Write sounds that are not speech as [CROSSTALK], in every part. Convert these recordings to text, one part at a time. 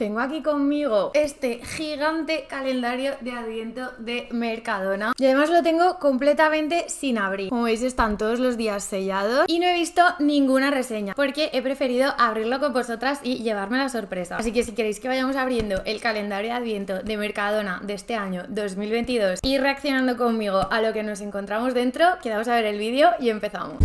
Tengo aquí conmigo este gigante calendario de Adviento de Mercadona. Y además lo tengo completamente sin abrir. Como veis están todos los días sellados y no he visto ninguna reseña porque he preferido abrirlo con vosotras y llevarme la sorpresa. Así que si queréis que vayamos abriendo el calendario de Adviento de Mercadona de este año 2022 y reaccionando conmigo a lo que nos encontramos dentro, quedaos a ver el vídeo y empezamos.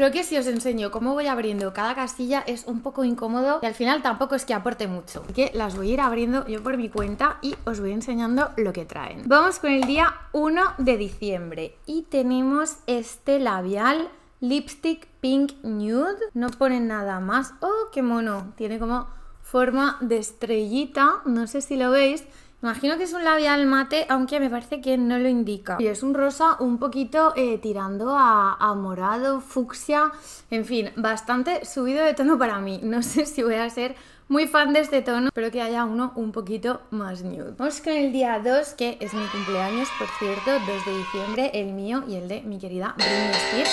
Creo que si os enseño cómo voy abriendo cada casilla es un poco incómodo y al final tampoco es que aporte mucho. Así que las voy a ir abriendo yo por mi cuenta y os voy enseñando lo que traen. Vamos con el día 1 de diciembre y tenemos este labial Lipstick Pink Nude. No ponen nada más. ¡Oh, qué mono! Tiene como forma de estrellita, no sé si lo veis. Imagino que es un labial mate, aunque me parece que no lo indica. Y es un rosa un poquito eh, tirando a, morado, fucsia, en fin, bastante subido de tono para mí. No sé si voy a ser muy fan de este tono, pero que haya uno un poquito más nude. Vamos con el día 2, que es mi cumpleaños, por cierto, 2 de diciembre, el mío y el de mi querida Britney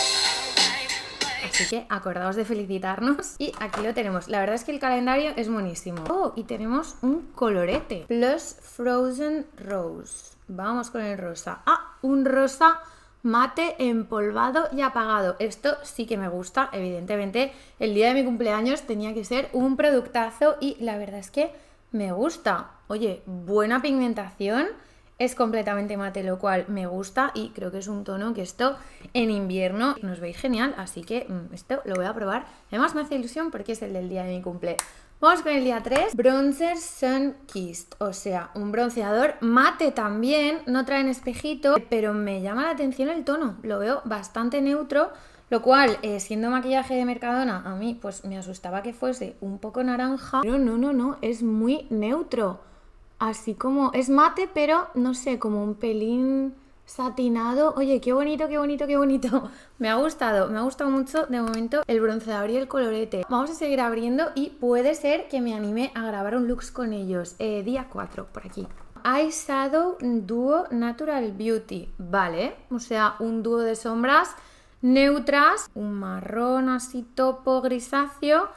Así que acordaos de felicitarnos. Y aquí lo tenemos. La verdad es que el calendario es buenísimo. Oh, y tenemos un colorete. Plus Frozen Rose. Vamos con el rosa. Ah, un rosa mate empolvado y apagado. Esto sí que me gusta, evidentemente. El día de mi cumpleaños tenía que ser un productazo y la verdad es que me gusta. Oye, buena pigmentación es completamente mate, lo cual me gusta y creo que es un tono que esto en invierno nos veis genial, así que mm, esto lo voy a probar. Además me hace ilusión porque es el del día de mi cumple. Vamos con el día 3, bronzer sun kissed, o sea, un bronceador mate también, no traen espejito, pero me llama la atención el tono, lo veo bastante neutro, lo cual, eh, siendo maquillaje de Mercadona, a mí pues me asustaba que fuese un poco naranja, pero no, no, no, es muy neutro así como es mate, pero no sé, como un pelín satinado. Oye, qué bonito, qué bonito, qué bonito. [LAUGHS] Me ha gustado, me ha gustado mucho de momento el bronceador y el colorete. Vamos a seguir abriendo y puede ser que me anime a grabar un looks con ellos. Eh, día 4, por aquí. Eyeshadow Duo Natural Beauty, vale, o sea, un dúo de sombras neutras, un marrón así topo grisáceo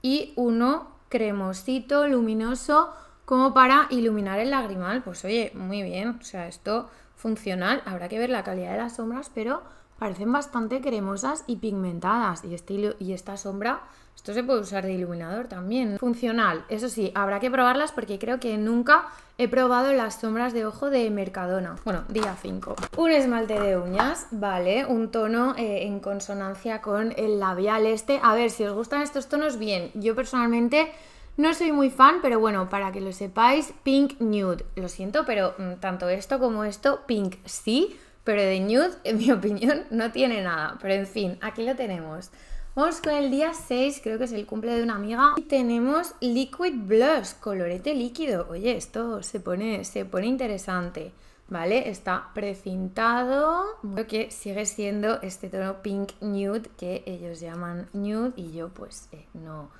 y uno cremosito, luminoso, como para iluminar el lagrimal. Pues oye, muy bien, o sea, esto funcional, habrá que ver la calidad de las sombras, pero parecen bastante cremosas y pigmentadas. Y, estilo y esta sombra, esto se puede usar de iluminador también. Funcional, eso sí, habrá que probarlas porque creo que nunca he probado las sombras de ojo de Mercadona. Bueno, día 5. Un esmalte de uñas, vale, un tono eh, en consonancia con el labial este. A ver, si os gustan estos tonos, bien. Yo personalmente... No soy muy fan, pero bueno, para que lo sepáis, Pink Nude. Lo siento, pero mm, tanto esto como esto, Pink sí, pero de nude, en mi [LAUGHS] opinión, no tiene nada. Pero en fin, aquí lo tenemos. Vamos con el día 6, creo que es el cumple de una amiga. Y tenemos Liquid Blush, colorete líquido. Oye, esto se pone, se pone interesante, ¿vale? Está precintado. Creo que sigue siendo este tono pink nude que ellos llaman nude y yo pues eh, no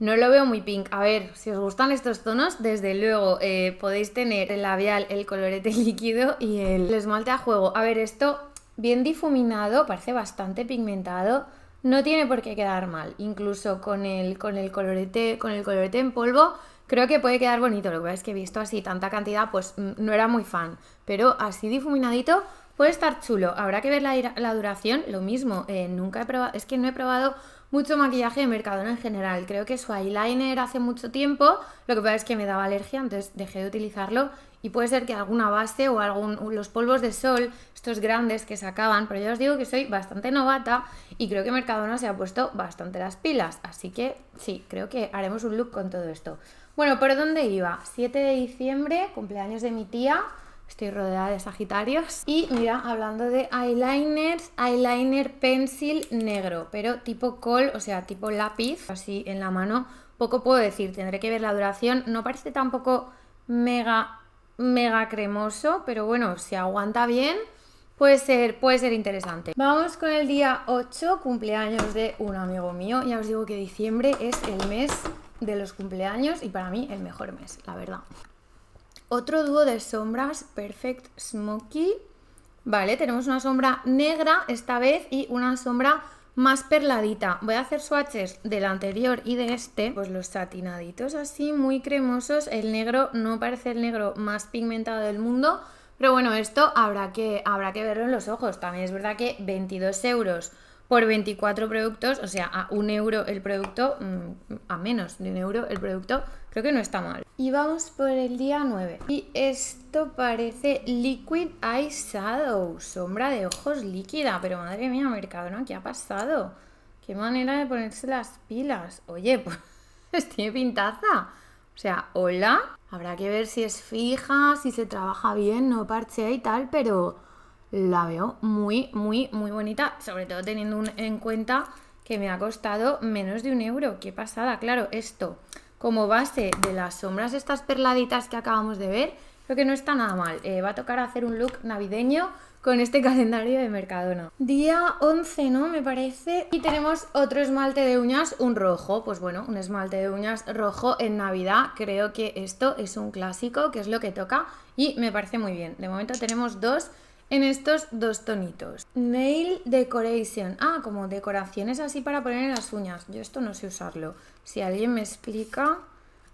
no lo veo muy pink. A ver, si os gustan estos tonos, desde luego eh, podéis tener el labial, el colorete [LAUGHS] líquido y el esmalte a juego. A ver, esto bien difuminado, parece bastante pigmentado. No tiene por qué quedar mal. Incluso con el, con el colorete, con el colorete en polvo, creo que puede quedar bonito. Lo que pasa es que he visto así tanta cantidad, pues mm, no era muy fan. Pero así difuminadito, puede estar chulo. Habrá que ver la, duración, lo mismo. Eh, nunca he probado, es que no he probado mucho maquillaje de Mercadona en general. Creo que su eyeliner hace mucho tiempo, lo que pasa es que me daba alergia, entonces dejé de utilizarlo. Y puede ser que alguna base o algún, los polvos de sol, estos grandes que sacaban, pero ya os digo que soy bastante novata y creo que Mercadona se ha puesto bastante las pilas. Así que sí, creo que haremos un look con todo esto. Bueno, ¿por dónde iba? 7 de diciembre, cumpleaños de mi tía. Estoy rodeada de Sagitarios. Y mira, hablando de eyeliners, eyeliner pencil negro, pero tipo col, o sea, tipo lápiz, así en la mano. Poco puedo decir, tendré que ver la duración. No parece tampoco mega, mega cremoso, pero bueno, si aguanta bien, puede ser, puede ser interesante. Vamos con el día 8, cumpleaños de un amigo mío. Ya os digo que diciembre es el mes de los cumpleaños y para mí el mejor mes, la verdad. Otro dúo de sombras, Perfect Smoky. Vale, tenemos una sombra negra esta vez y una sombra más perladita. Voy a hacer swatches del anterior y de este, pues los satinaditos así, muy cremosos. El negro no parece el negro más pigmentado del mundo, pero bueno, esto habrá que, habrá que verlo en los ojos. También es verdad que 22 euros por 24 productos, o sea, a un euro el producto, mm, a menos de un euro el producto, creo que no está mal. Y vamos por el día 9. Y esto parece Liquid Eye Shadow, sombra de ojos líquida. Pero madre mía, mercado no ¿qué ha pasado? Qué manera de ponerse las pilas. Oye, pues, [LAUGHS] pues tiene pintaza. O sea, hola. Habrá que ver si es fija, si se trabaja bien, no parchea y tal, pero la veo muy, muy, muy bonita. Sobre todo teniendo en cuenta que me ha costado menos de un euro. Qué pasada, claro, esto como base de las sombras estas perladitas que acabamos de ver, creo que no está nada mal. Eh, va a tocar hacer un look navideño con este [LAUGHS] calendario de Mercadona. Día 11, ¿no? Me parece. Y tenemos otro esmalte de uñas, un rojo. Pues bueno, un esmalte de uñas rojo en Navidad. Creo que esto es un clásico, que es lo que toca y me parece muy bien. De momento tenemos dos en estos dos tonitos. Nail Decoration. Ah, como decoraciones así para poner en las uñas. Yo esto no sé usarlo. Si alguien me explica...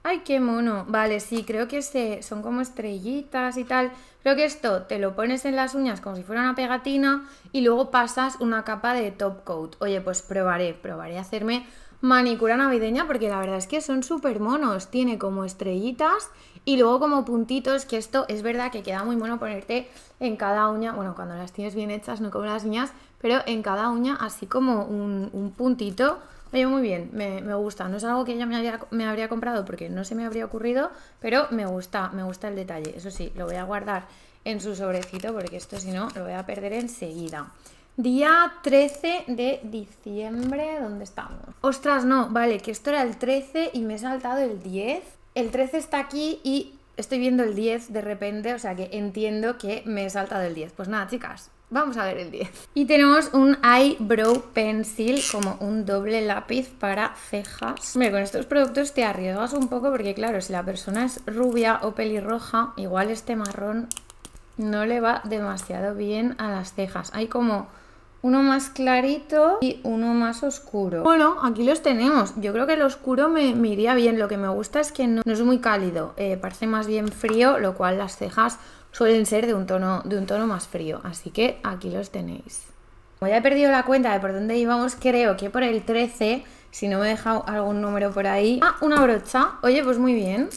¡Ay, qué mono! Vale, sí, creo que se, son como estrellitas y tal. Creo que esto te lo pones en las uñas como si fuera una pegatina y luego pasas una capa de top coat. Oye, pues probaré, probaré a hacerme manicura navideña porque la verdad es que son súper monos. Tiene como estrellitas y luego como puntitos, que esto es verdad que queda muy mono ponerte en cada uña, bueno, cuando las tienes bien hechas, no como las niñas, pero en cada uña así como un, puntito. Oye, muy bien, me, gusta. No es algo que ella me, me habría comprado porque no se me habría ocurrido, pero me gusta, me gusta el detalle. Eso sí, lo voy a guardar en su sobrecito porque esto si no lo voy a perder enseguida. Día 13 de diciembre, ¿dónde estamos? Ostras, no, vale, que esto era el 13 y me he saltado el 10. El 13 está aquí y estoy viendo el 10 de repente, o sea que entiendo que me he saltado el 10. Pues nada, chicas, Vamos a ver el 10. Y tenemos un eyebrow pencil, como un doble lápiz para cejas. Hombre, con estos productos te arriesgas un poco porque, claro, si la persona es rubia o pelirroja, igual este marrón no le va demasiado bien a las cejas. Hay como uno más clarito y uno más oscuro. Bueno, aquí los tenemos. Yo creo que el oscuro me, iría bien. Lo que me gusta es que no, es muy cálido, eh, parece más bien frío, lo cual las cejas suelen ser de un, tono, de un tono más frío. Así que aquí los tenéis. Como ya he perdido la cuenta de por dónde íbamos, creo que por el 13, si no me he dejado algún número por ahí. Ah, una brocha. Oye, pues muy bien.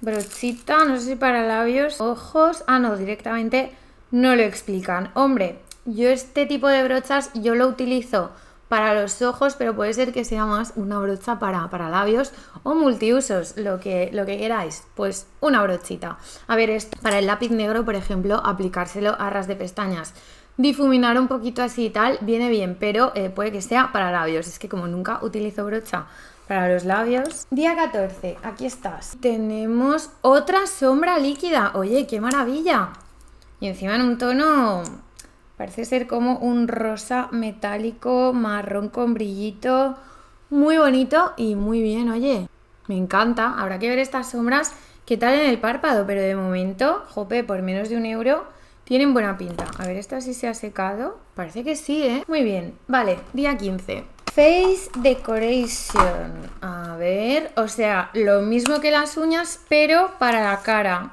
Brochita, no sé si para labios, ojos... Ah, no, directamente no lo explican. Hombre, yo este tipo de brochas yo lo utilizo para los ojos, pero puede ser que sea más una brocha para, labios o multiusos, lo que, lo que queráis. Pues una brochita. A ver, para el lápiz negro, por ejemplo, aplicárselo a ras de pestañas. Difuminar un poquito así y tal viene bien, pero eh, puede que sea para labios. Es que como nunca utilizo brocha para los labios. Día 14, aquí estás. Tenemos otra sombra líquida. Oye, qué maravilla. Y encima en un tono Parece ser como un rosa metálico, marrón con brillito. Muy bonito y muy bien, oye. Me encanta. Habrá que ver estas sombras qué tal en el párpado, pero de momento, jope, por menos de un euro, tienen buena pinta. A ver, esta sí se ha secado. Parece que sí, ¿eh? Muy bien. Vale, día 15. Face Decoration. A ver, o sea, lo mismo que las uñas, pero para la cara.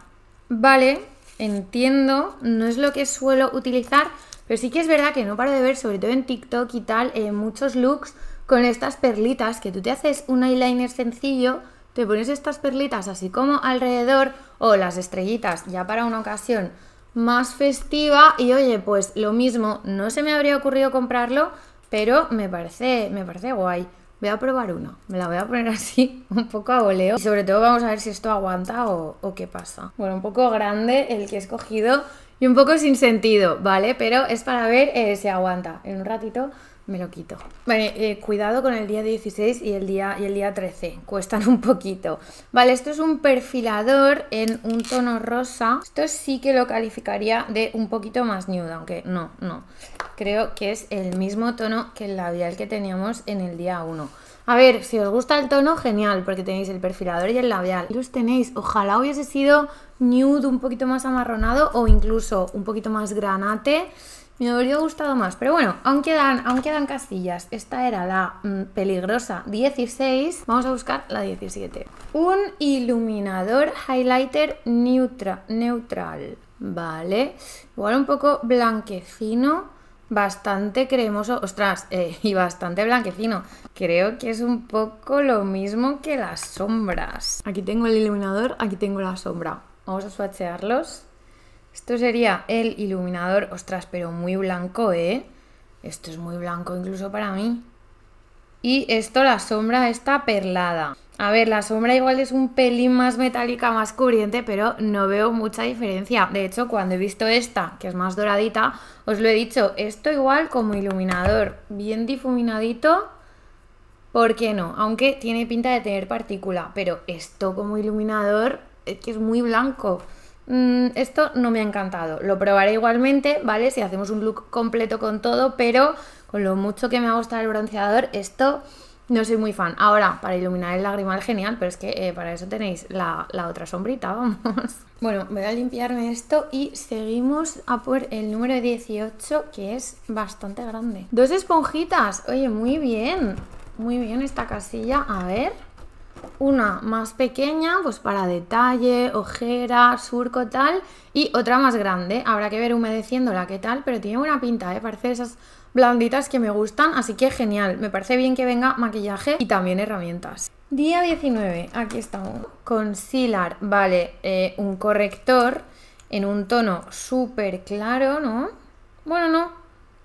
Vale, entiendo, no es lo que suelo utilizar, pero sí que es verdad que no paro de ver, sobre todo en TikTok y tal, eh, muchos looks con estas perlitas, que tú te haces un eyeliner sencillo, te pones estas perlitas así como alrededor o las estrellitas ya para una ocasión más festiva y oye, pues lo mismo, no se me habría ocurrido comprarlo, pero me parece, me parece guay. Voy a probar uno, me la voy a poner [LAUGHS] así, un poco a oleo. Y sobre todo vamos a ver si esto aguanta o, o qué pasa. Bueno, un poco grande el que he escogido y un poco sin sentido, ¿vale? Pero es para ver eh, si aguanta. En un ratito me lo quito. Vale, eh, cuidado con el día 16 y el día, y el día 13, cuestan un poquito. Vale, esto es un perfilador en un tono rosa. Esto sí que lo calificaría de un poquito más nude, aunque no, no. Creo que es el mismo tono que el labial que teníamos en el día 1. A ver, si os gusta el tono, genial, porque tenéis el perfilador y el labial. Y los tenéis. Ojalá hubiese sido nude un poquito más amarronado o incluso un poquito más granate. Me habría gustado más. Pero bueno, aún quedan, aún casillas. Esta era la mm, peligrosa 16. Vamos a buscar la 17. Un iluminador highlighter neutra, neutral. Vale. Igual un poco blanquecino bastante cremoso, ostras, eh, y bastante blanquecino. Creo que es un poco lo mismo que las sombras. Aquí tengo el iluminador, aquí tengo la sombra. Vamos a swatchearlos. Esto sería el iluminador, ostras, pero muy blanco, ¿eh? Esto es muy blanco incluso para mí. Y esto, la sombra está perlada. A ver, la sombra igual es un pelín más metálica, más cubriente, pero no veo mucha diferencia. De hecho, cuando he visto esta, que es más doradita, os lo he dicho, esto igual como iluminador, bien difuminadito, ¿por qué no? Aunque tiene pinta de tener partícula, pero esto como iluminador es que es muy blanco. Mm, esto no me ha encantado. Lo probaré igualmente, ¿vale? Si hacemos un look completo con todo, pero con lo mucho que me ha gustado el bronceador, esto no soy muy fan. Ahora, para iluminar el lagrimal, genial, pero es que eh, para eso tenéis la, la, otra sombrita, [LAUGHS] vamos. Bueno, voy a limpiarme esto y seguimos a por el número 18, que es bastante grande. Dos esponjitas. Oye, muy bien. Muy bien esta casilla. A ver. Una más pequeña, pues para detalle, ojera, surco, tal. Y otra más grande. Habrá que ver humedeciéndola, qué tal. Pero tiene buena pinta, ¿eh? Parece esas blanditas que me gustan, así que genial, me parece bien que venga maquillaje y también herramientas. Día 19, aquí estamos. Concealer, vale, eh, un corrector en un tono súper claro, ¿no? Bueno, no,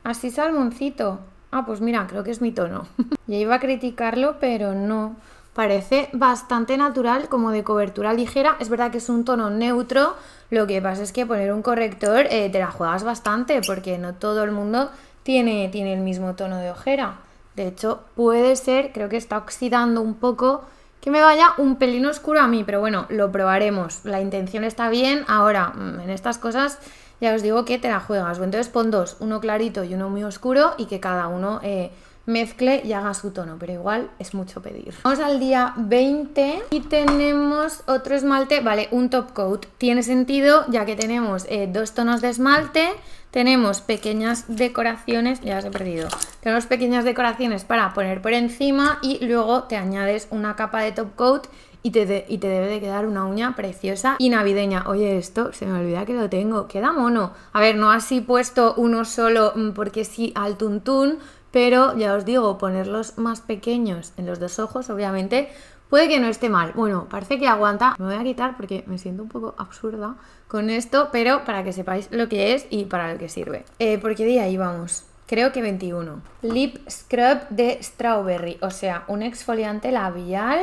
así salmoncito. Ah, pues mira, creo que es mi tono. [LAUGHS] ya iba a criticarlo, pero no. Parece bastante natural, como de cobertura ligera. Es verdad que es un tono neutro. Lo que pasa es que poner un corrector eh, te la juegas bastante, porque no todo el mundo tiene, el mismo tono de ojera. De hecho, puede ser, creo que está oxidando un poco, que me vaya un pelín oscuro a mí, pero bueno, lo probaremos. La intención está bien. Ahora, mm, en estas cosas ya os digo que te la juegas. Entonces pon dos, uno clarito y uno muy oscuro y que cada uno... Eh, mezcle y haga su tono, pero igual es mucho pedir. Vamos al día 20 y tenemos otro esmalte, vale, un top coat. Tiene sentido ya que tenemos eh, dos tonos de esmalte, tenemos pequeñas decoraciones, ya las he perdido, tenemos pequeñas decoraciones para poner por encima y luego te añades una capa de top coat y te, y te, debe de quedar una uña preciosa y navideña. Oye, esto se me olvida que lo tengo, queda mono. A ver, no así puesto uno solo mm, porque sí al tuntún, pero ya os digo, ponerlos más pequeños en los dos ojos, obviamente, puede que no esté mal. Bueno, parece que aguanta. Me voy a quitar porque me siento un poco absurda con esto, pero para que sepáis lo que es y para el que sirve. Eh, porque de ahí vamos. Creo que 21. Lip Scrub de Strawberry, o sea, un exfoliante labial.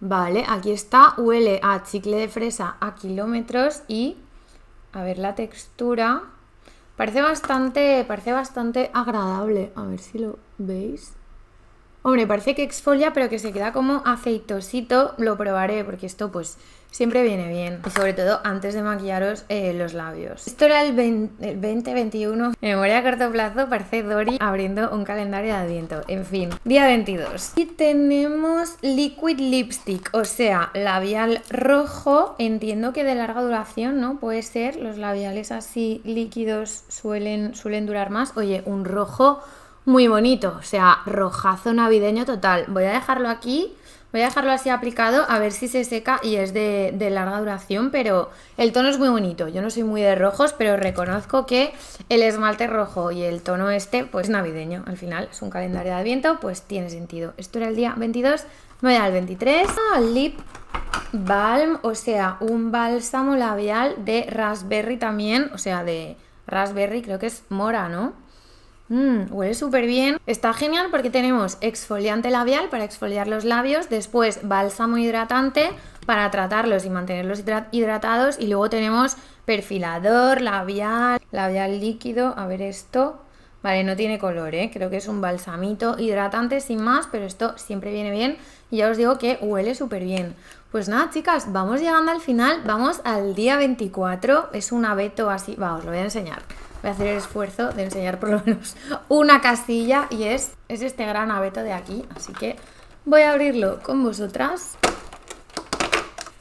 Vale, aquí está. Huele a chicle de fresa a kilómetros y... A ver la textura. Parece bastante, parece bastante agradable. A ver si lo veis. Hombre, parece que exfolia, pero que se queda como aceitosito. Lo probaré, porque esto pues Siempre viene bien. Y sobre todo antes de maquillaros eh, los labios. Esto era el, 20, 2021. Memoria a corto plazo parece Dory abriendo un calendario de adviento. En fin, día 22. Y tenemos liquid lipstick, o sea, labial rojo. Entiendo que de larga duración, ¿no? Puede ser. Los labiales así líquidos suelen, suelen durar más. Oye, un rojo muy bonito. O sea, rojazo navideño total. Voy a dejarlo aquí Voy a dejarlo así aplicado a ver si se seca y es de, larga duración, pero el tono es muy bonito. Yo no soy muy de rojos, pero reconozco que el esmalte rojo y el tono este, pues navideño. Al final es un calendario de adviento, pues tiene sentido. Esto era el día 22, me voy al 23. Ah, lip balm, o sea, un bálsamo labial de raspberry también, o sea, de raspberry creo que es mora, ¿no? Mm, huele súper bien. Está genial porque tenemos exfoliante labial para exfoliar los labios, después bálsamo hidratante para tratarlos y mantenerlos hidratados y luego tenemos perfilador, labial, labial líquido, a ver esto. Vale, no tiene color, ¿eh? creo que es un balsamito hidratante sin más, pero esto siempre viene bien y ya os digo que huele súper bien. Pues nada, chicas, vamos llegando al final, vamos al día 24, es un abeto así, vamos, lo voy a enseñar voy a hacer el esfuerzo de enseñar por lo menos una casilla y es, es este gran abeto de aquí, así que voy a abrirlo con vosotras.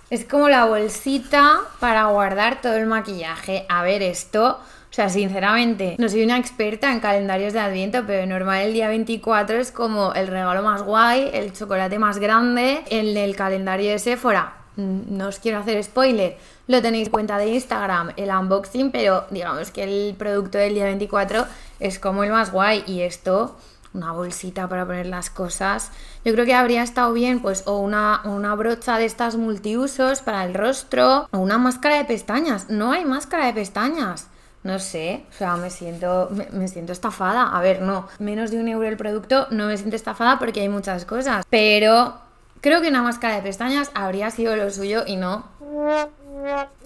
Es como la bolsita para guardar todo el maquillaje. A ver, esto... O sea, sinceramente, no soy una experta en calendarios de adviento, pero normal el día 24 es como el regalo más guay, el chocolate más grande, En el calendario de Sephora. Mm, no os quiero hacer spoiler, lo tenéis cuenta de Instagram, el unboxing, pero digamos que el producto del día 24 es como el más guay y esto una bolsita para poner las cosas. Yo creo que habría estado bien, pues, o una, una, brocha de estas multiusos para el rostro, o una máscara de pestañas. No hay máscara de pestañas. No sé, o sea, me siento, me, me siento estafada. A ver, no, menos de un euro el producto, no me siento estafada porque hay muchas cosas. Pero creo que una máscara de pestañas habría sido lo suyo y no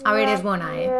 a ver, es buena, ¿eh?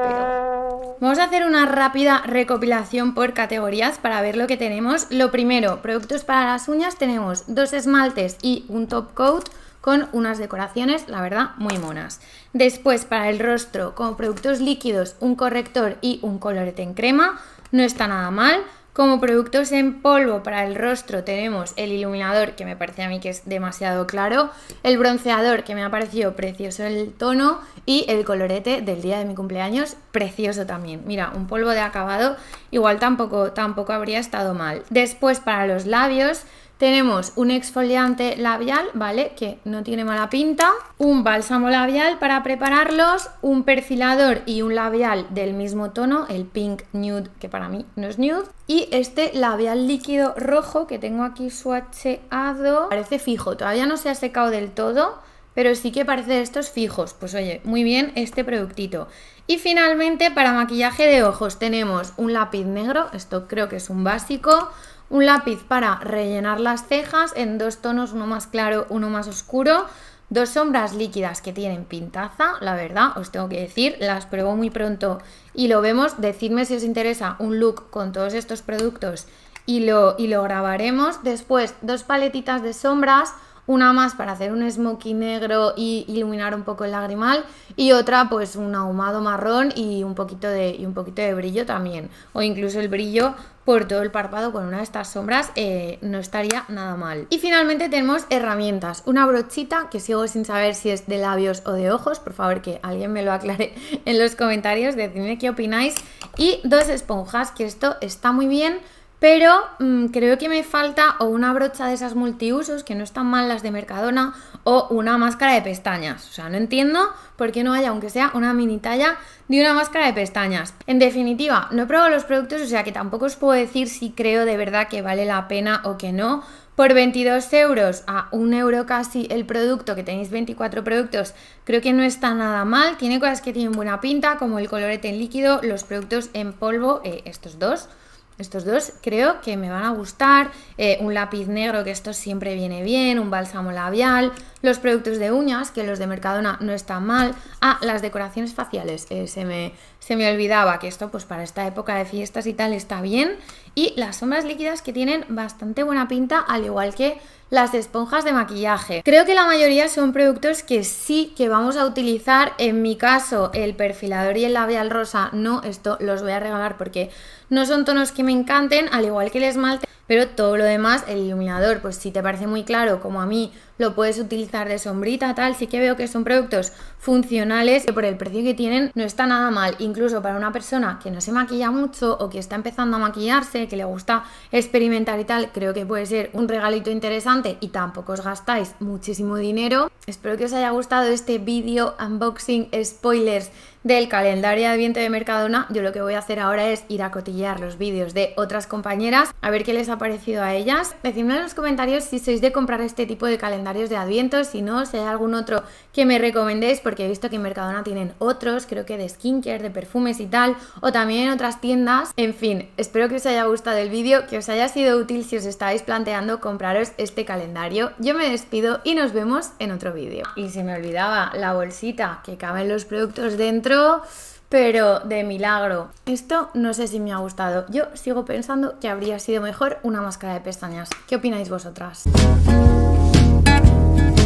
Vamos a hacer una rápida recopilación por categorías para ver lo que tenemos. Lo primero, productos para las uñas, tenemos dos esmaltes y un top coat con unas decoraciones, la verdad, muy monas. Después, para el rostro, como productos líquidos, un corrector y un colorete en crema, no está nada mal. Como productos en polvo para el rostro tenemos el iluminador, que me parece a mí que es demasiado claro, el bronceador, que me ha parecido precioso el tono, y el colorete del día de mi cumpleaños, precioso también. Mira, un polvo de acabado igual tampoco, tampoco habría estado mal. Después para los labios tenemos un exfoliante labial, ¿vale? Que no tiene mala pinta. Un bálsamo labial para prepararlos. Un perfilador y un labial del mismo tono, el pink nude, que para mí no es nude. Y este labial líquido rojo que tengo aquí swatcheado. Parece fijo, todavía no se ha secado del todo. Pero sí que parece estos fijos. Pues oye, muy bien este productito. Y finalmente para maquillaje de ojos tenemos un lápiz negro, esto creo que es un básico, un lápiz para rellenar las cejas en dos tonos, uno más claro, uno más oscuro. Dos sombras líquidas que tienen pintaza, la verdad, os tengo que decir, las pruebo muy pronto y lo vemos. Decidme si os interesa un look con todos estos productos y lo, y lo grabaremos. Después, dos paletitas de sombras, una más para hacer un smokey negro y iluminar un poco el lagrimal y otra pues un ahumado marrón y un poquito de, un poquito de brillo también o incluso el brillo por todo el párpado con una de estas sombras eh, no estaría nada mal. Y finalmente tenemos herramientas, una brochita que sigo sin saber si es de labios o de ojos, por favor que alguien me lo aclare en los comentarios, decidme qué opináis y dos esponjas que esto está muy bien pero mm, creo que me falta o una brocha de esas multiusos, que no están mal las de Mercadona, o una máscara de pestañas. O sea, no entiendo por qué no haya, aunque sea una mini talla, de una máscara de pestañas. En definitiva, no he probado los productos, o sea que tampoco os puedo decir si creo de verdad que vale la pena o que no. Por 22 euros a 1 euro casi el producto, que tenéis 24 productos, creo que no está nada mal. Tiene cosas que tienen buena pinta, como el colorete en líquido, los productos en polvo, eh, estos dos. Estos dos creo que me van a gustar. Eh, un lápiz negro, que esto siempre viene bien. Un bálsamo labial. Los productos de uñas, que los de Mercadona no están mal. Ah, las decoraciones faciales. Eh, se, me, se me olvidaba que esto, pues para esta época de fiestas y tal, está bien. Y las sombras líquidas que tienen bastante buena pinta, al igual que las esponjas de maquillaje. Creo que la mayoría son productos que sí que vamos a utilizar. En mi caso, el perfilador y el labial rosa, no, esto los voy a regalar porque no son tonos que me encanten, al igual que el esmalte, pero todo lo demás, el iluminador, pues si te parece muy claro, como a mí, lo puedes utilizar de sombrita, tal. Sí que veo que son productos funcionales que por el precio que tienen no está nada mal. Incluso para una persona que no se maquilla mucho o que está empezando a maquillarse, que le gusta experimentar y tal, creo que puede ser un regalito interesante y tampoco os gastáis muchísimo dinero. Espero que os haya gustado este vídeo unboxing spoilers del calendario de viento de Mercadona, yo lo que voy a hacer ahora es ir a cotillear los vídeos de otras compañeras, a ver qué les ha parecido a ellas. Decidme en los comentarios si sois de comprar este tipo de calendario de Adviento, si no, si hay algún otro que me recomendéis, porque he visto que en Mercadona tienen otros, creo que de skincare, de perfumes y tal, o también en otras tiendas. En fin, espero que os haya gustado el vídeo, que os haya sido útil si os estáis planteando compraros este calendario. Yo me despido y nos vemos en otro vídeo. Y se me olvidaba la bolsita que caben los productos dentro pero de milagro. Esto no sé si me ha gustado. Yo sigo pensando que habría sido mejor una máscara de pestañas. ¿Qué opináis vosotras? Thank you.